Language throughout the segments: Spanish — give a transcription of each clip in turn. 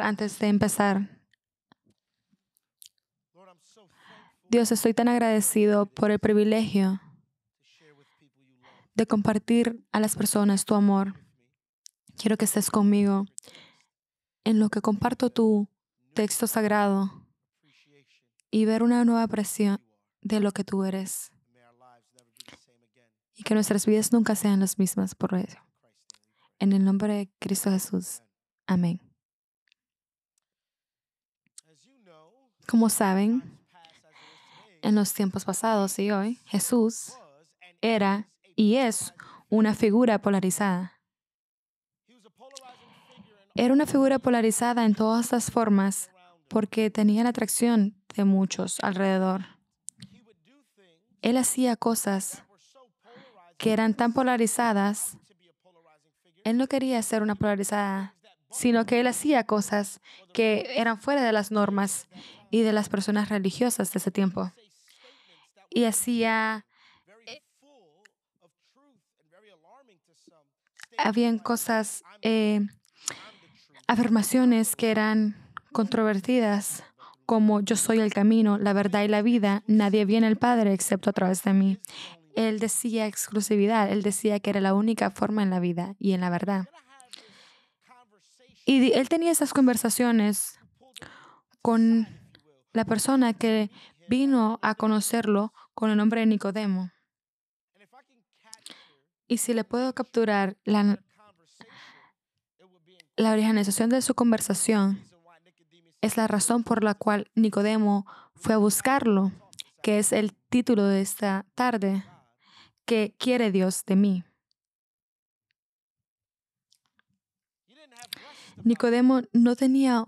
antes de empezar. Dios, estoy tan agradecido por el privilegio de compartir a las personas tu amor. Quiero que estés conmigo en lo que comparto tu texto sagrado y ver una nueva apreciación de lo que tú eres. Y que nuestras vidas nunca sean las mismas por eso. En el nombre de Cristo Jesús. Amén. Como saben, en los tiempos pasados y hoy, Jesús era y es una figura polarizada. Era una figura polarizada en todas las formas porque tenía la atracción de muchos alrededor. Él hacía cosas que eran tan polarizadas. Él no quería ser una polarizada, sino que él hacía cosas que eran fuera de las normas y de las personas religiosas de ese tiempo. Y hacía... Eh, habían cosas, eh, afirmaciones que eran controvertidas, como yo soy el camino, la verdad y la vida, nadie viene al Padre excepto a través de mí. Él decía exclusividad, él decía que era la única forma en la vida y en la verdad. Y él tenía esas conversaciones con la persona que vino a conocerlo con el nombre de Nicodemo. Y si le puedo capturar la, la de su conversación, es la razón por la cual Nicodemo fue a buscarlo, que es el título de esta tarde, que quiere Dios de mí. Nicodemo no tenía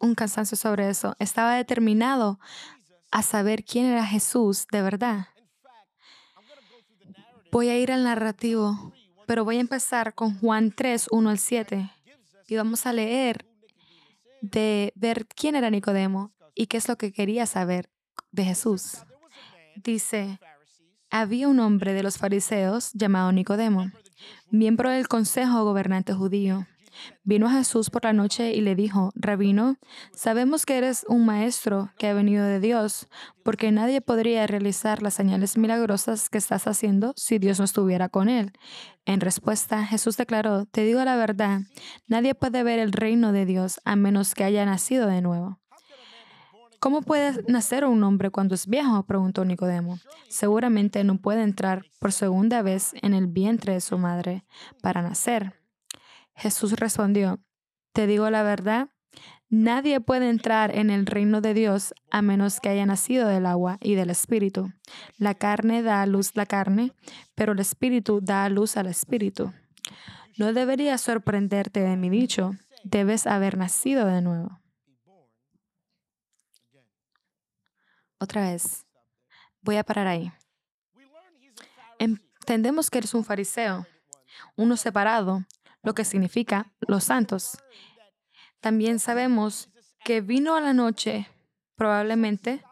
un cansancio sobre eso. Estaba determinado a saber quién era Jesús de verdad. Voy a ir al narrativo, pero voy a empezar con Juan 3, 1 al 7. Y vamos a leer de ver quién era Nicodemo y qué es lo que quería saber de Jesús. Dice, había un hombre de los fariseos llamado Nicodemo, miembro del consejo gobernante judío. Vino a Jesús por la noche y le dijo, Rabino, sabemos que eres un maestro que ha venido de Dios, porque nadie podría realizar las señales milagrosas que estás haciendo si Dios no estuviera con él. En respuesta, Jesús declaró, te digo la verdad, nadie puede ver el reino de Dios a menos que haya nacido de nuevo. ¿Cómo puede nacer un hombre cuando es viejo? preguntó Nicodemo. Seguramente no puede entrar por segunda vez en el vientre de su madre para nacer. Jesús respondió, Te digo la verdad, nadie puede entrar en el reino de Dios a menos que haya nacido del agua y del espíritu. La carne da a luz la carne, pero el espíritu da a luz al espíritu. No deberías sorprenderte de mi dicho, debes haber nacido de nuevo. Otra vez, voy a parar ahí. Entendemos que eres un fariseo, uno separado, lo que significa los santos. También sabemos que vino a la noche, probablemente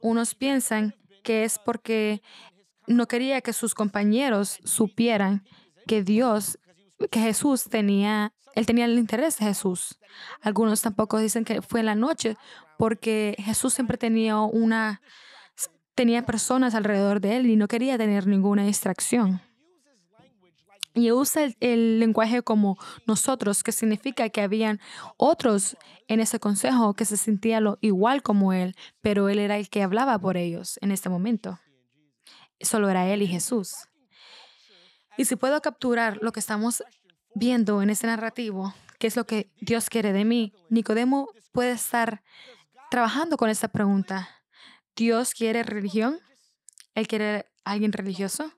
unos piensan que es porque no quería que sus compañeros supieran que Dios, que Jesús tenía, él tenía el interés de Jesús. Algunos tampoco dicen que fue en la noche porque Jesús siempre tenía una, tenía personas alrededor de él y no quería tener ninguna distracción. Y usa el, lenguaje como nosotros, que significa que habían otros en ese consejo que se sentían lo igual como él, pero él era el que hablaba por ellos en este momento. Solo era él y Jesús. Y si puedo capturar lo que estamos viendo en ese narrativo, que es lo que Dios quiere de mí, Nicodemo puede estar trabajando con esta pregunta. ¿Dios quiere religión? ¿Él quiere alguien religioso?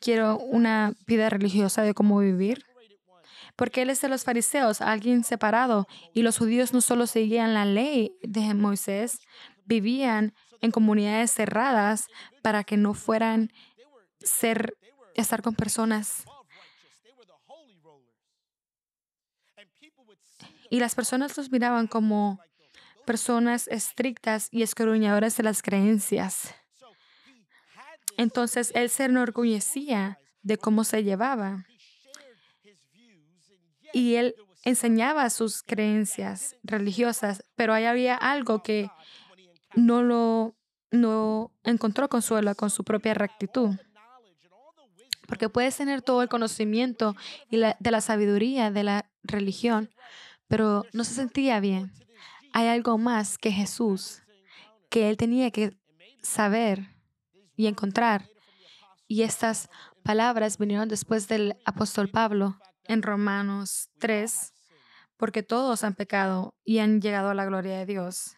quiero una vida religiosa de cómo vivir? Porque él es de los fariseos, alguien separado, y los judíos no solo seguían la ley de Moisés, vivían en comunidades cerradas para que no fueran ser estar con personas. Y las personas los miraban como personas estrictas y escruñadoras de las creencias. Entonces él se enorgullecía de cómo se llevaba y él enseñaba sus creencias religiosas, pero ahí había algo que no lo no encontró consuelo con su propia rectitud. Porque puedes tener todo el conocimiento y de la sabiduría de la religión, pero no se sentía bien. Hay algo más que Jesús que él tenía que saber y encontrar. Y estas palabras vinieron después del apóstol Pablo en Romanos 3, porque todos han pecado y han llegado a la gloria de Dios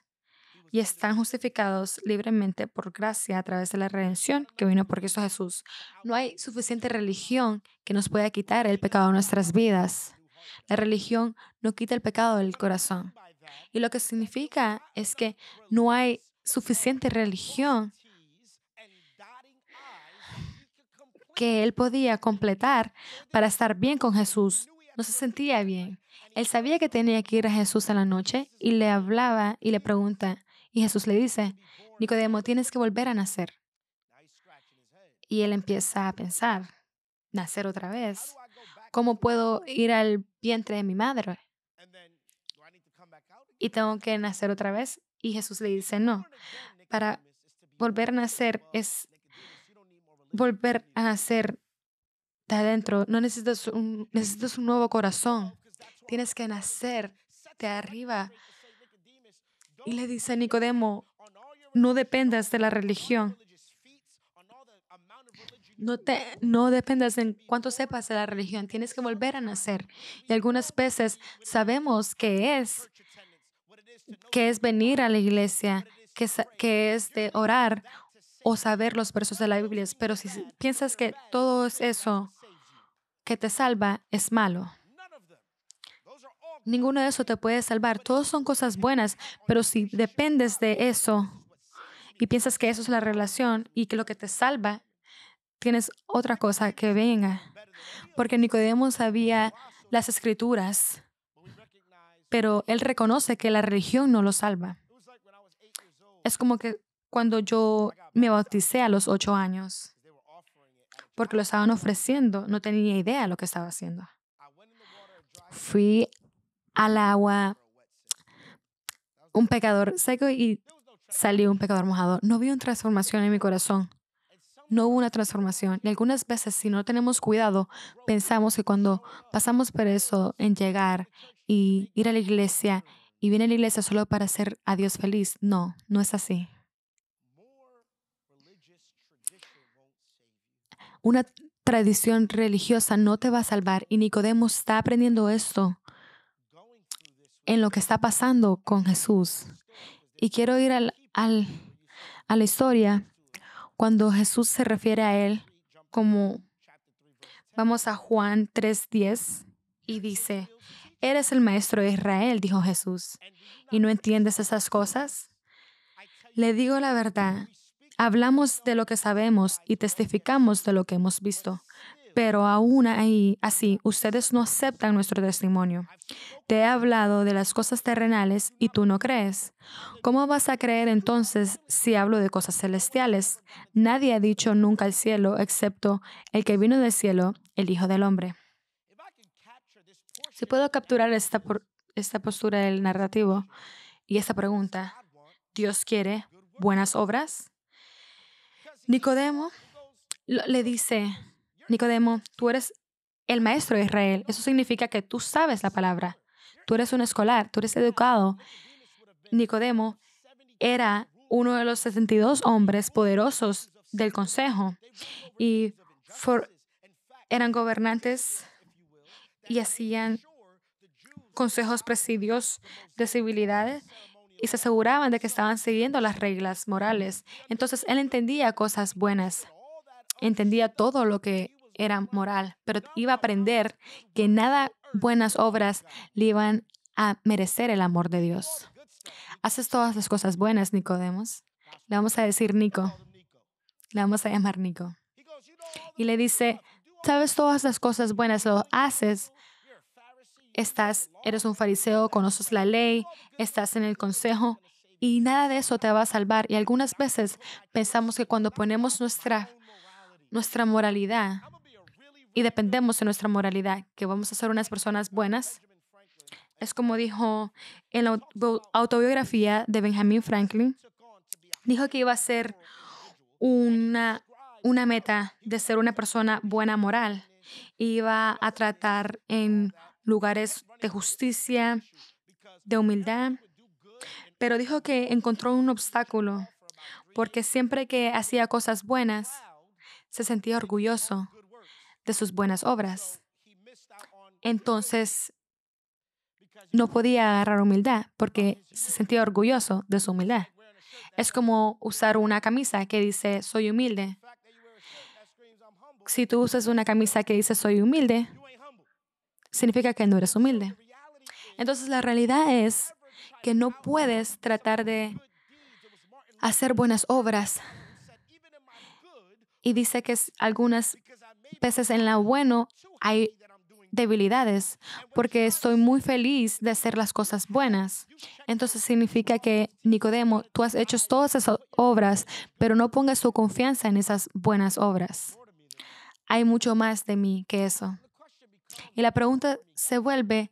y están justificados libremente por gracia a través de la redención que vino por Cristo Jesús. No hay suficiente religión que nos pueda quitar el pecado de nuestras vidas. La religión no quita el pecado del corazón. Y lo que significa es que no hay suficiente religión que él podía completar para estar bien con Jesús. No se sentía bien. Él sabía que tenía que ir a Jesús a la noche y le hablaba y le pregunta. Y Jesús le dice, Nicodemo, tienes que volver a nacer. Y él empieza a pensar, nacer otra vez. ¿Cómo puedo ir al vientre de mi madre? Y tengo que nacer otra vez. Y Jesús le dice, no, para volver a nacer es volver a nacer de adentro. No necesitas un, nuevo corazón. Tienes que nacer de arriba. Y le dice Nicodemo, no dependas de la religión. No, te, no dependas en cuánto sepas de la religión. Tienes que volver a nacer. Y algunas veces sabemos qué es, qué es venir a la iglesia, qué es, que es de orar o saber los versos de la Biblia, pero si piensas que todo eso que te salva es malo, ninguno de eso te puede salvar. Todos son cosas buenas, pero si dependes de eso y piensas que eso es la relación y que lo que te salva, tienes otra cosa que venga. Porque Nicodemo sabía las escrituras, pero él reconoce que la religión no lo salva. Es como que cuando yo me bauticé a los ocho años, porque lo estaban ofreciendo, no tenía idea de lo que estaba haciendo. Fui al agua un pecador seco y salió un pecador mojado. No vi una transformación en mi corazón. No hubo una transformación. Y algunas veces, si no tenemos cuidado, pensamos que cuando pasamos por eso, en llegar y ir a la iglesia, y viene a la iglesia solo para hacer a Dios feliz. No, no es así. una tradición religiosa no te va a salvar. Y Nicodemo está aprendiendo esto en lo que está pasando con Jesús. Y quiero ir al, al, a la historia cuando Jesús se refiere a él como, vamos a Juan 3.10 y dice, eres el maestro de Israel, dijo Jesús, y no entiendes esas cosas. Le digo la verdad, Hablamos de lo que sabemos y testificamos de lo que hemos visto. Pero aún así, ustedes no aceptan nuestro testimonio. Te he hablado de las cosas terrenales y tú no crees. ¿Cómo vas a creer entonces si hablo de cosas celestiales? Nadie ha dicho nunca al cielo excepto el que vino del cielo, el Hijo del Hombre. Si puedo capturar esta postura del narrativo y esta pregunta, ¿Dios quiere buenas obras? Nicodemo le dice, Nicodemo, tú eres el maestro de Israel. Eso significa que tú sabes la palabra. Tú eres un escolar, tú eres educado. Nicodemo era uno de los 62 hombres poderosos del consejo y eran gobernantes y hacían consejos, presidios de civilidades y se aseguraban de que estaban siguiendo las reglas morales. Entonces él entendía cosas buenas, entendía todo lo que era moral, pero iba a aprender que nada buenas obras le iban a merecer el amor de Dios. Haces todas las cosas buenas, Nicodemos. Le vamos a decir Nico. Le vamos a llamar Nico. Y le dice, sabes todas las cosas buenas, o haces, estás, eres un fariseo, conoces la ley, estás en el consejo y nada de eso te va a salvar. Y algunas veces pensamos que cuando ponemos nuestra, nuestra moralidad y dependemos de nuestra moralidad, que vamos a ser unas personas buenas, es como dijo en la autobiografía de Benjamin Franklin, dijo que iba a ser una, una meta de ser una persona buena moral. Iba a tratar en lugares de justicia, de humildad, pero dijo que encontró un obstáculo porque siempre que hacía cosas buenas, se sentía orgulloso de sus buenas obras. Entonces, no podía agarrar humildad porque se sentía orgulloso de su humildad. Es como usar una camisa que dice soy humilde. Si tú usas una camisa que dice soy humilde, significa que no eres humilde. Entonces la realidad es que no puedes tratar de hacer buenas obras. Y dice que algunas veces en la bueno hay debilidades, porque estoy muy feliz de hacer las cosas buenas. Entonces significa que, Nicodemo, tú has hecho todas esas obras, pero no pongas tu confianza en esas buenas obras. Hay mucho más de mí que eso. Y la pregunta se vuelve,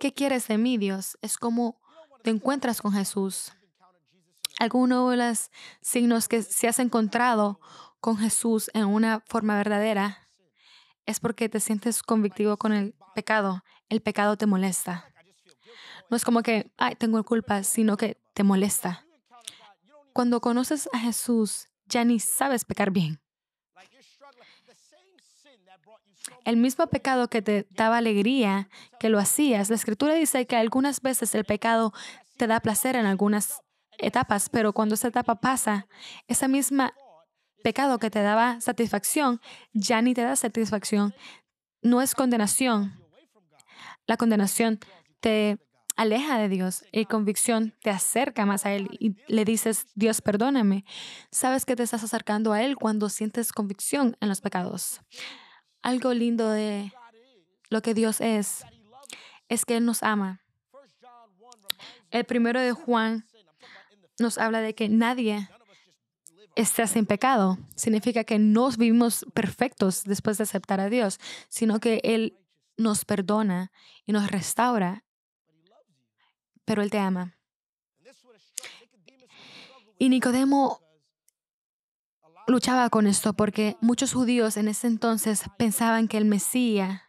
¿qué quieres de mí, Dios? Es como te encuentras con Jesús. Alguno de los signos que si has encontrado con Jesús en una forma verdadera es porque te sientes convictivo con el pecado. El pecado te molesta. No es como que, ay, tengo culpa, sino que te molesta. Cuando conoces a Jesús, ya ni sabes pecar bien. El mismo pecado que te daba alegría, que lo hacías, la escritura dice que algunas veces el pecado te da placer en algunas etapas, pero cuando esa etapa pasa, ese mismo pecado que te daba satisfacción ya ni te da satisfacción. No es condenación. La condenación te aleja de Dios y convicción te acerca más a Él y le dices, Dios, perdóname. Sabes que te estás acercando a Él cuando sientes convicción en los pecados. Algo lindo de lo que Dios es es que Él nos ama. El primero de Juan nos habla de que nadie está sin pecado. Significa que no vivimos perfectos después de aceptar a Dios, sino que Él nos perdona y nos restaura. Pero Él te ama. Y Nicodemo luchaba con esto porque muchos judíos en ese entonces pensaban que el Mesías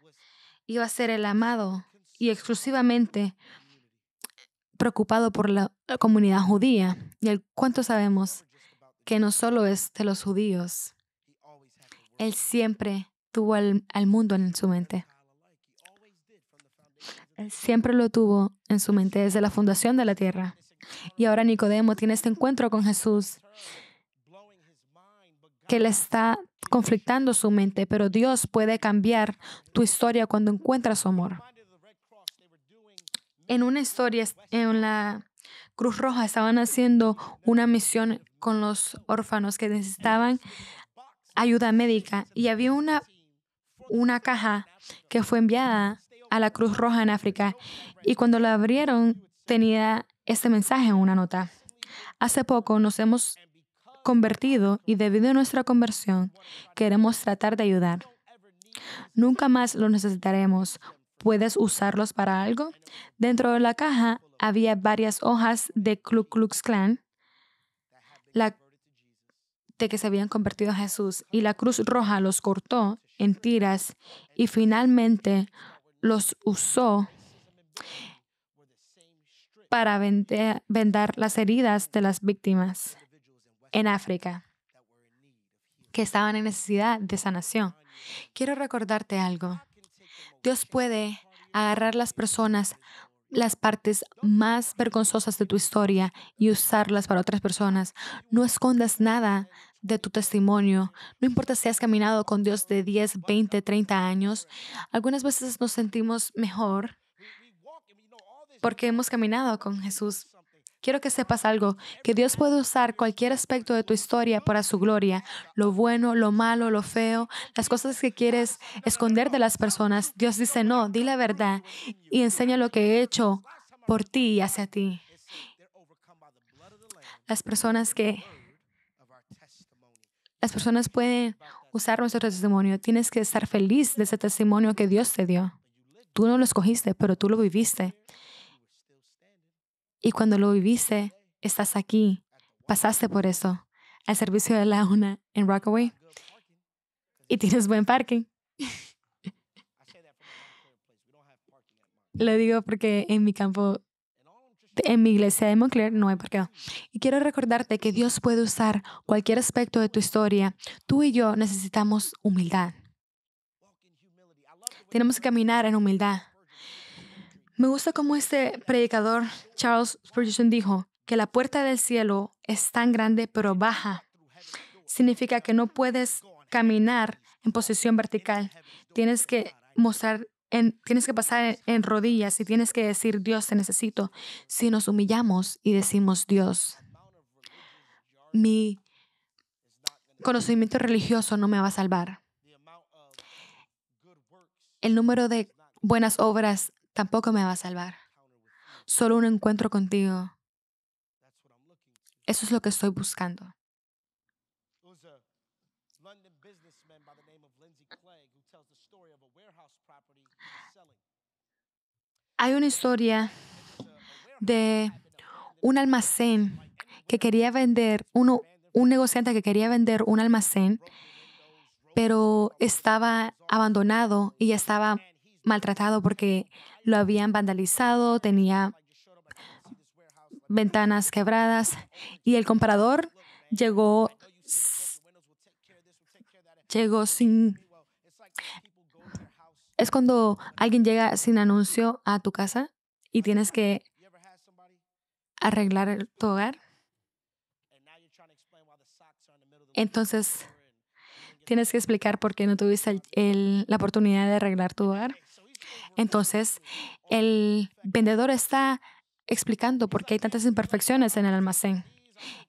iba a ser el amado y exclusivamente preocupado por la comunidad judía. Y el cuánto sabemos que no solo es de los judíos. Él siempre tuvo al, al mundo en su mente. Él siempre lo tuvo en su mente desde la fundación de la tierra. Y ahora Nicodemo tiene este encuentro con Jesús que le está conflictando su mente, pero Dios puede cambiar tu historia cuando encuentras su amor. En una historia, en la Cruz Roja estaban haciendo una misión con los órfanos que necesitaban ayuda médica y había una, una caja que fue enviada a la Cruz Roja en África y cuando la abrieron tenía este mensaje en una nota. Hace poco nos hemos convertido y debido a nuestra conversión, queremos tratar de ayudar. Nunca más lo necesitaremos. ¿Puedes usarlos para algo? Dentro de la caja había varias hojas de Klu Klux Klan, de que se habían convertido a Jesús, y la Cruz Roja los cortó en tiras y finalmente los usó para vendar las heridas de las víctimas en África que estaban en necesidad de sanación. Quiero recordarte algo. Dios puede agarrar las personas, las partes más vergonzosas de tu historia y usarlas para otras personas. No escondas nada de tu testimonio. No importa si has caminado con Dios de 10, 20, 30 años. Algunas veces nos sentimos mejor porque hemos caminado con Jesús Quiero que sepas algo, que Dios puede usar cualquier aspecto de tu historia para su gloria, lo bueno, lo malo, lo feo, las cosas que quieres esconder de las personas. Dios dice, no, di la verdad y enseña lo que he hecho por ti y hacia ti. Las personas que... Las personas pueden usar nuestro testimonio. Tienes que estar feliz de ese testimonio que Dios te dio. Tú no lo escogiste, pero tú lo viviste. Y cuando lo viviste, estás aquí, pasaste por eso, al servicio de la una en Rockaway, y tienes buen parking. lo digo porque en mi campo, en mi iglesia de Montclair, no hay parqueo. Y quiero recordarte que Dios puede usar cualquier aspecto de tu historia. Tú y yo necesitamos humildad. Tenemos que caminar en humildad. Me gusta cómo este predicador Charles Spurgeon dijo que la puerta del cielo es tan grande pero baja. Significa que no puedes caminar en posición vertical. Tienes que pasar en, rodillas y tienes que decir, Dios, te necesito. Si nos humillamos y decimos, Dios, mi conocimiento religioso no me va a salvar. El número de buenas obras tampoco me va a salvar. Solo un encuentro contigo. Eso es lo que estoy buscando. Hay una historia de un almacén que quería vender, uno, un negociante que quería vender un almacén, pero estaba abandonado y estaba maltratado porque lo habían vandalizado, tenía ventanas quebradas y el comprador llegó llegó sin es cuando alguien llega sin anuncio a tu casa y tienes que arreglar tu hogar. Entonces, tienes que explicar por qué no tuviste la oportunidad de arreglar tu hogar. Entonces, el vendedor está explicando por qué hay tantas imperfecciones en el almacén.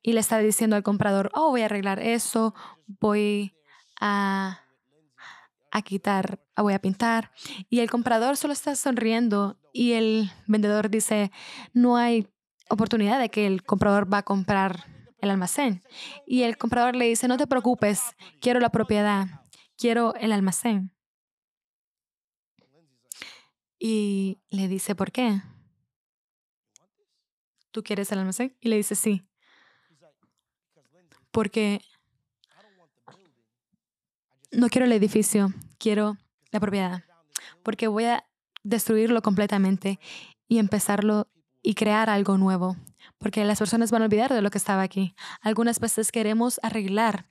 Y le está diciendo al comprador, oh, voy a arreglar eso, voy a, a quitar, voy a pintar. Y el comprador solo está sonriendo y el vendedor dice, no hay oportunidad de que el comprador va a comprar el almacén. Y el comprador le dice, no te preocupes, quiero la propiedad, quiero el almacén. Y le dice, ¿por qué? ¿Tú quieres el almacén? Y le dice, sí. Porque no quiero el edificio, quiero la propiedad. Porque voy a destruirlo completamente y empezarlo y crear algo nuevo, porque las personas van a olvidar de lo que estaba aquí. Algunas veces queremos arreglar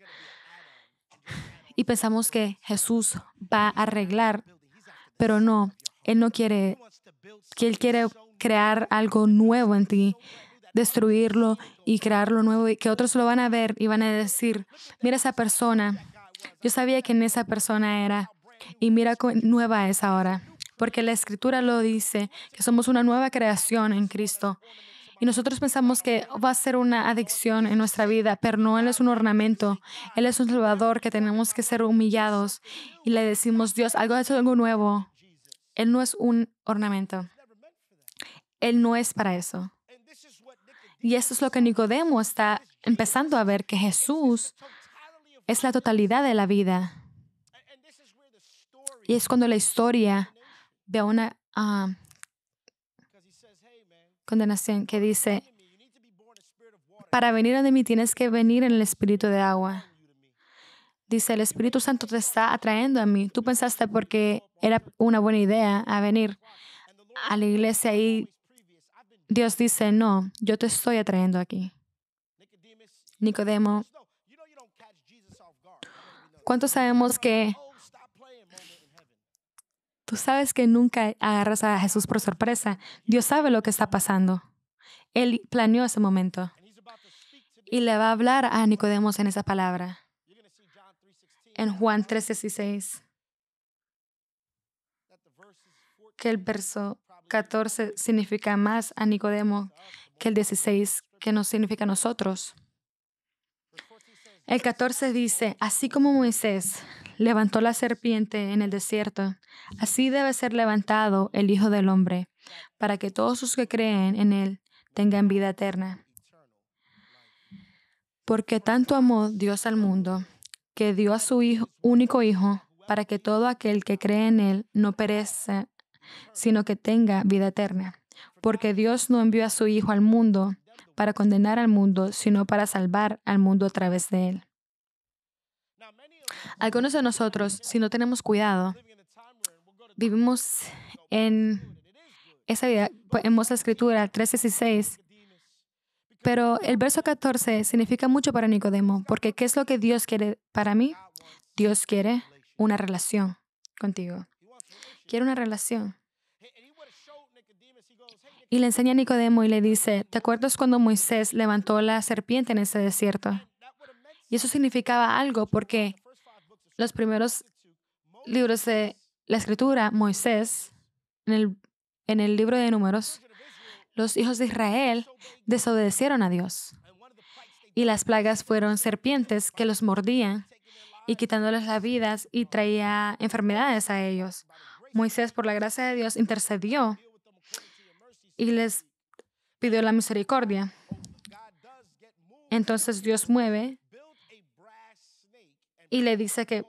y pensamos que Jesús va a arreglar, pero no, Él no quiere, que Él quiere crear algo nuevo en ti, destruirlo y crear lo nuevo y que otros lo van a ver y van a decir, mira esa persona, yo sabía quién esa persona era y mira cuán nueva es ahora porque la escritura lo dice, que somos una nueva creación en Cristo. Y nosotros pensamos que va a ser una adicción en nuestra vida, pero no, Él es un ornamento, Él es un salvador que tenemos que ser humillados y le decimos, Dios, algo es algo nuevo. Él no es un ornamento. Él no es para eso. Y esto es lo que Nicodemo está empezando a ver, que Jesús es la totalidad de la vida. Y es cuando la historia de una ah, condenación que dice, para venir a mí tienes que venir en el espíritu de agua. Dice, el Espíritu Santo te está atrayendo a mí. Tú pensaste porque era una buena idea a venir a la iglesia y Dios dice, no, yo te estoy atrayendo aquí. Nicodemo, ¿cuántos sabemos que Tú sabes que nunca agarras a Jesús por sorpresa. Dios sabe lo que está pasando. Él planeó ese momento. Y le va a hablar a Nicodemos en esa palabra. En Juan 3:16. Que el verso 14 significa más a Nicodemo que el 16, que nos significa a nosotros. El 14 dice, así como Moisés levantó la serpiente en el desierto, así debe ser levantado el Hijo del Hombre, para que todos los que creen en Él tengan vida eterna. Porque tanto amó Dios al mundo, que dio a su único Hijo, para que todo aquel que cree en Él no perezca, sino que tenga vida eterna. Porque Dios no envió a su Hijo al mundo para condenar al mundo, sino para salvar al mundo a través de Él. Algunos de nosotros, si no tenemos cuidado, vivimos en esa vida, hermosa pues, escritura 3.16, pero el verso 14 significa mucho para Nicodemo, porque ¿qué es lo que Dios quiere para mí? Dios quiere una relación contigo. Quiere una relación. Y le enseña a Nicodemo y le dice, ¿te acuerdas cuando Moisés levantó la serpiente en ese desierto? Y eso significaba algo porque los primeros libros de la escritura, Moisés, en el, en el libro de números, los hijos de Israel desobedecieron a Dios. Y las plagas fueron serpientes que los mordían y quitándoles las vidas y traía enfermedades a ellos. Moisés, por la gracia de Dios, intercedió y les pidió la misericordia. Entonces Dios mueve y le dice que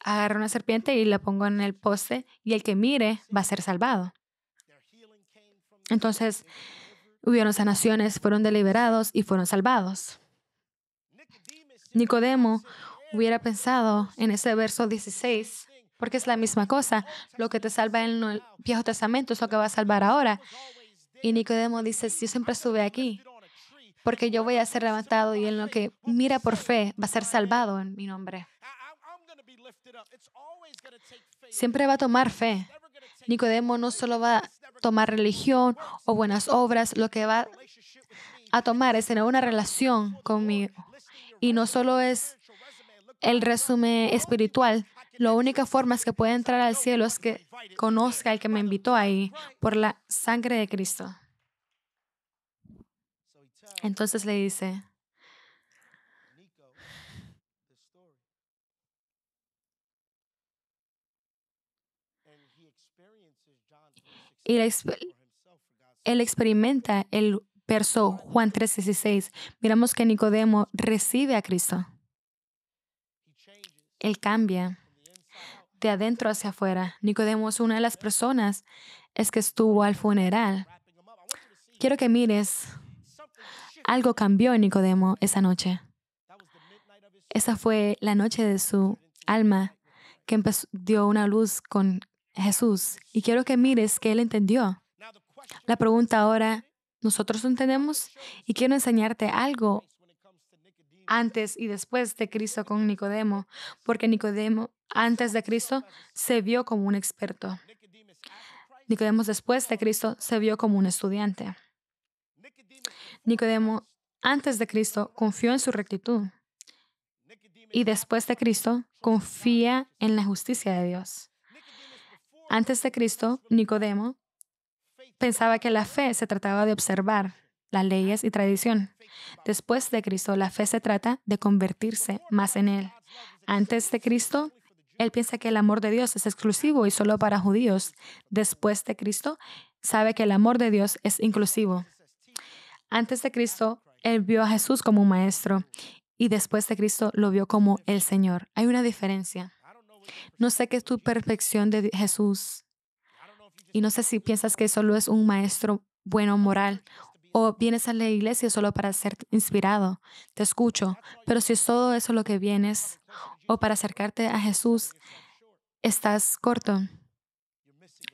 agarra una serpiente y la pongo en el poste y el que mire va a ser salvado. Entonces hubieron sanaciones, fueron deliberados y fueron salvados. Nicodemo hubiera pensado en ese verso 16, porque es la misma cosa. Lo que te salva en el Viejo Testamento es lo que va a salvar ahora. Y Nicodemo dice, yo siempre estuve aquí porque yo voy a ser levantado y en lo que mira por fe va a ser salvado en mi nombre. Siempre va a tomar fe. Nicodemo no solo va a tomar religión o buenas obras, lo que va a tomar es tener una relación conmigo. Y no solo es el resumen espiritual, la única forma es que pueda entrar al cielo es que conozca al que me invitó ahí por la sangre de Cristo. Entonces le dice, y él, experimenta el verso Juan 3:16. Miramos que Nicodemo recibe a Cristo. Él cambia de adentro hacia afuera. Nicodemo es una de las personas es que estuvo al funeral. Quiero que mires algo cambió en Nicodemo esa noche. Esa fue la noche de su alma que dio una luz con Jesús. Y quiero que mires que él entendió. La pregunta ahora, ¿nosotros entendemos? Y quiero enseñarte algo antes y después de Cristo con Nicodemo, porque Nicodemo antes de Cristo se vio como un experto. Nicodemo después de Cristo se vio como un estudiante. Nicodemo, antes de Cristo, confió en su rectitud y después de Cristo, confía en la justicia de Dios. Antes de Cristo, Nicodemo pensaba que la fe se trataba de observar las leyes y tradición. Después de Cristo, la fe se trata de convertirse más en Él. Antes de Cristo, él piensa que el amor de Dios es exclusivo y solo para judíos. Después de Cristo, sabe que el amor de Dios es inclusivo. Antes de Cristo, él vio a Jesús como un maestro y después de Cristo lo vio como el Señor. Hay una diferencia. No sé qué es tu perfección de Jesús y no sé si piensas que solo es un maestro bueno moral o vienes a la iglesia solo para ser inspirado. Te escucho, pero si es todo eso lo que vienes o para acercarte a Jesús, estás corto.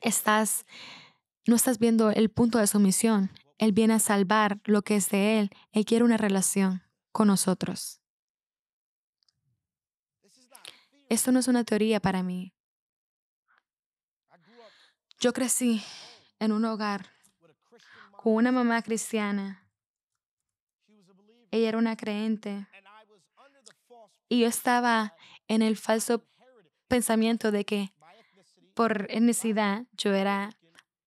Estás no estás viendo el punto de su misión. Él viene a salvar lo que es de Él. Él quiere una relación con nosotros. Esto no es una teoría para mí. Yo crecí en un hogar con una mamá cristiana. Ella era una creyente. Y yo estaba en el falso pensamiento de que por etnicidad yo era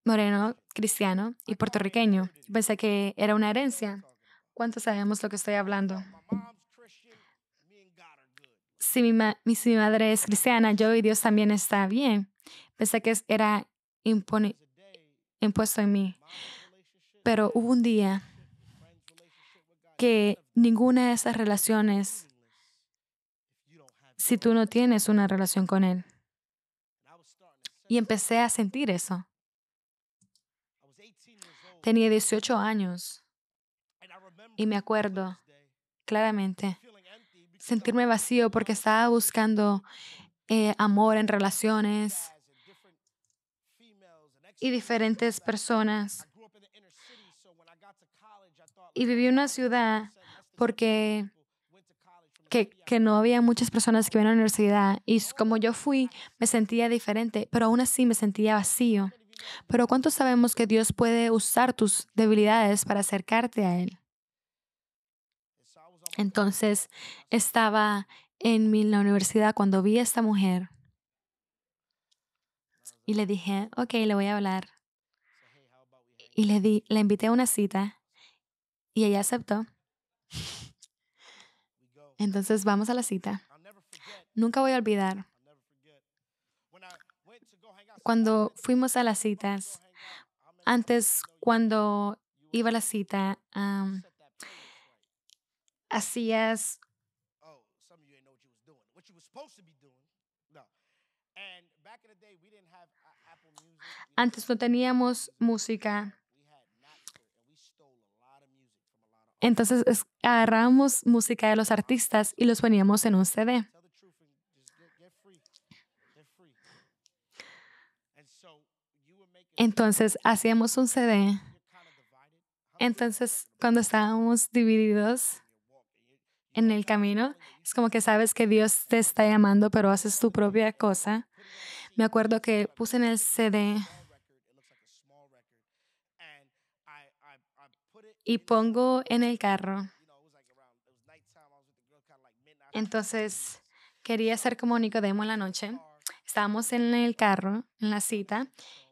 moreno, cristiano y puertorriqueño. Pensé que era una herencia. ¿Cuántos sabemos lo que estoy hablando? Si mi, si mi madre es cristiana, yo y Dios también está bien. Pensé que era impuesto en mí. Pero hubo un día que ninguna de esas relaciones, si tú no tienes una relación con Él, y empecé a sentir eso. Tenía 18 años. Y me acuerdo claramente sentirme vacío porque estaba buscando eh, amor en relaciones y diferentes personas. Y viví en una ciudad porque que, no había muchas personas que iban a la universidad y como yo fui, me sentía diferente, pero aún así me sentía vacío. Pero ¿cuántos sabemos que Dios puede usar tus debilidades para acercarte a Él? Entonces estaba en, la universidad cuando vi a esta mujer y le dije, ok, le voy a hablar. Y le, di, le invité a una cita y ella aceptó. Entonces vamos a la cita. Nunca voy a olvidar cuando fuimos a las citas, antes cuando iba a la cita, hacías... Antes no teníamos música. Entonces agarramos música de los artistas y los poníamos en un CD. Entonces hacíamos un CD. Entonces cuando estábamos divididos en el camino, es como que sabes que Dios te está llamando, pero haces tu propia cosa. Me acuerdo que puse en el CD y pongo en el carro. Entonces quería ser como Nicodemo en la noche. Estábamos en el carro, en la cita,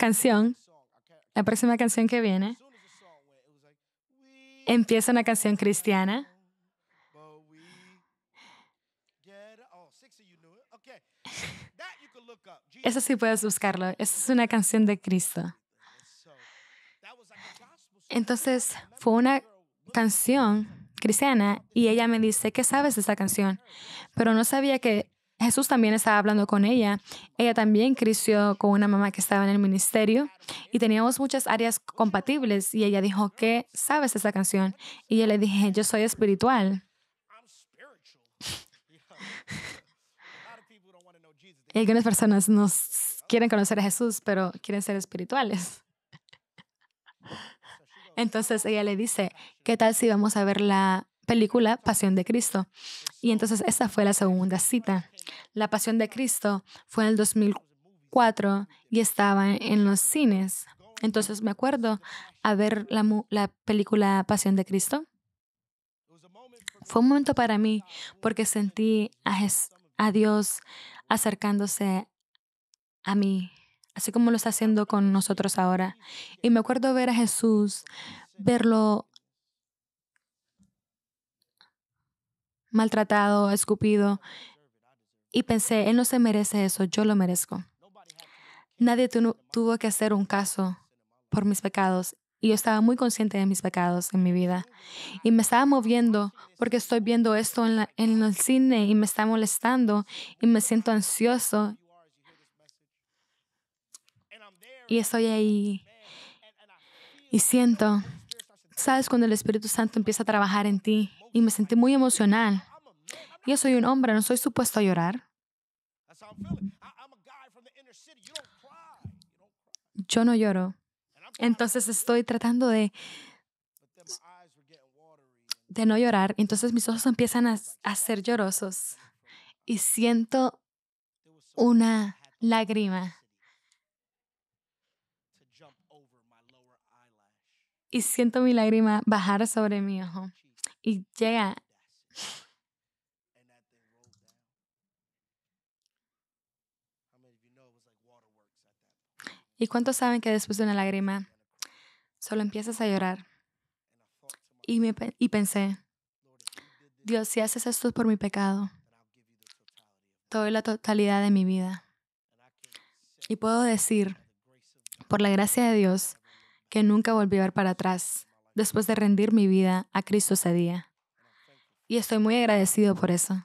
canción, la próxima canción que viene, empieza una canción cristiana. Eso sí puedes buscarlo. Esa es una canción de Cristo. Entonces fue una canción cristiana y ella me dice, ¿qué sabes de esa canción? Pero no sabía que Jesús también estaba hablando con ella. Ella también creció con una mamá que estaba en el ministerio y teníamos muchas áreas compatibles y ella dijo, ¿qué sabes de esa canción? Y yo le dije, yo soy espiritual. y algunas personas nos quieren conocer a Jesús, pero quieren ser espirituales. Entonces ella le dice, ¿qué tal si vamos a ver la película Pasión de Cristo? Y entonces esa fue la segunda cita. La Pasión de Cristo fue en el 2004 y estaba en los cines. Entonces me acuerdo a ver la, película Pasión de Cristo. Fue un momento para mí porque sentí a Dios acercándose a mí, así como lo está haciendo con nosotros ahora. Y me acuerdo ver a Jesús, verlo maltratado, escupido, y pensé, Él no se merece eso, yo lo merezco. Nadie tuvo que hacer un caso por mis pecados y yo estaba muy consciente de mis pecados en mi vida. Y me estaba moviendo porque estoy viendo esto en, en, el cine y me está molestando y me siento ansioso. Y estoy ahí y siento, ¿sabes? Cuando el Espíritu Santo empieza a trabajar en ti y me sentí muy emocional yo soy un hombre, no soy supuesto a llorar. Yo no lloro. Entonces estoy tratando de, de no llorar. Entonces mis ojos empiezan a, a ser llorosos y siento una lágrima. Y siento mi lágrima bajar sobre mi ojo y llega ¿Y cuántos saben que después de una lágrima solo empiezas a llorar? Y, y pensé, Dios, si haces esto por mi pecado, toda doy la totalidad de mi vida. Y puedo decir, por la gracia de Dios, que nunca volví a ver para atrás después de rendir mi vida a Cristo ese día. Y estoy muy agradecido por eso.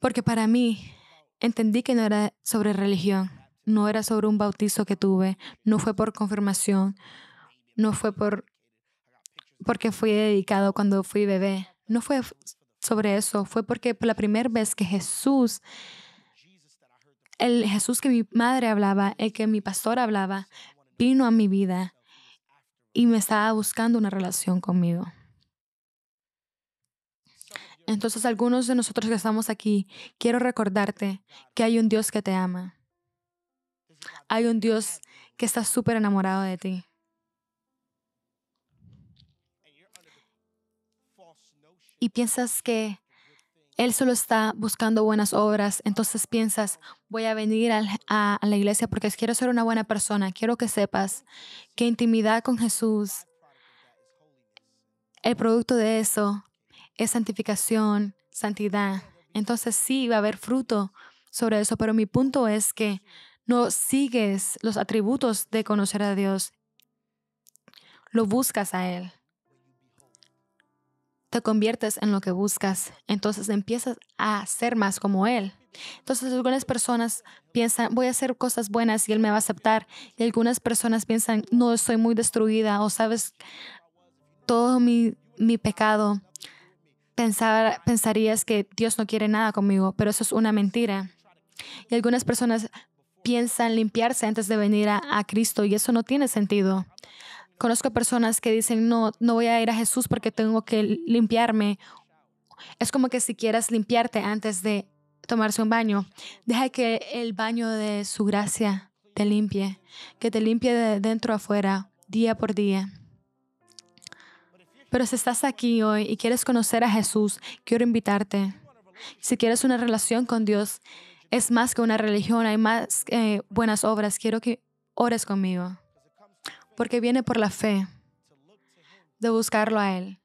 Porque para mí, Entendí que no era sobre religión, no era sobre un bautizo que tuve, no fue por confirmación, no fue por porque fui dedicado cuando fui bebé, no fue sobre eso, fue porque por la primera vez que Jesús, el Jesús que mi madre hablaba, el que mi pastor hablaba, vino a mi vida y me estaba buscando una relación conmigo. Entonces algunos de nosotros que estamos aquí, quiero recordarte que hay un Dios que te ama. Hay un Dios que está súper enamorado de ti. Y piensas que Él solo está buscando buenas obras, entonces piensas, voy a venir a, la iglesia porque quiero ser una buena persona, quiero que sepas que intimidad con Jesús, el producto de eso es santificación, santidad. Entonces sí va a haber fruto sobre eso, pero mi punto es que no sigues los atributos de conocer a Dios, lo buscas a Él. Te conviertes en lo que buscas, entonces empiezas a ser más como Él. Entonces algunas personas piensan, voy a hacer cosas buenas y Él me va a aceptar. Y algunas personas piensan, no, estoy muy destruida o sabes, todo mi, mi pecado pensarías que Dios no quiere nada conmigo, pero eso es una mentira. Y algunas personas piensan limpiarse antes de venir a, Cristo y eso no tiene sentido. Conozco personas que dicen, no, no voy a ir a Jesús porque tengo que limpiarme. Es como que si quieras limpiarte antes de tomarse un baño, deja que el baño de su gracia te limpie, que te limpie de dentro a afuera, día por día. Pero si estás aquí hoy y quieres conocer a Jesús, quiero invitarte. Si quieres una relación con Dios, es más que una religión, hay más buenas obras. Quiero que ores conmigo, porque viene por la fe de buscarlo a Él,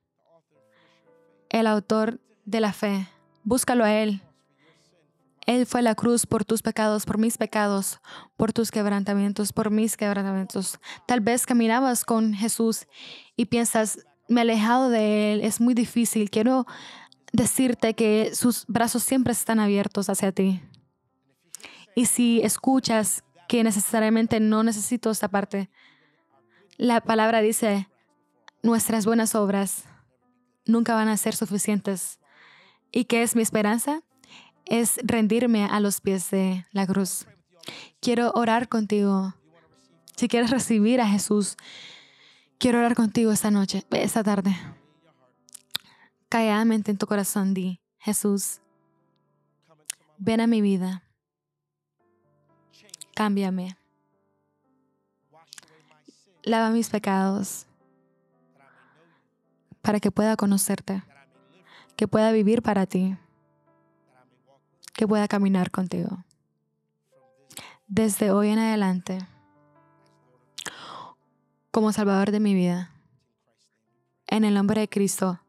el autor de la fe. Búscalo a Él. Él fue la cruz por tus pecados, por mis pecados, por tus quebrantamientos, por mis quebrantamientos. Tal vez caminabas con Jesús y piensas, me he alejado de Él, es muy difícil. Quiero decirte que sus brazos siempre están abiertos hacia ti. Y si escuchas que necesariamente no necesito esta parte, la palabra dice, nuestras buenas obras nunca van a ser suficientes. ¿Y qué es mi esperanza? Es rendirme a los pies de la cruz. Quiero orar contigo. Si quieres recibir a Jesús, Quiero orar contigo esta noche, esta tarde. Calladamente en tu corazón di, Jesús, ven a mi vida, cámbiame, lava mis pecados para que pueda conocerte, que pueda vivir para ti, que pueda caminar contigo. Desde hoy en adelante como Salvador de mi vida. En el nombre de Cristo.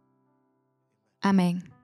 Amén.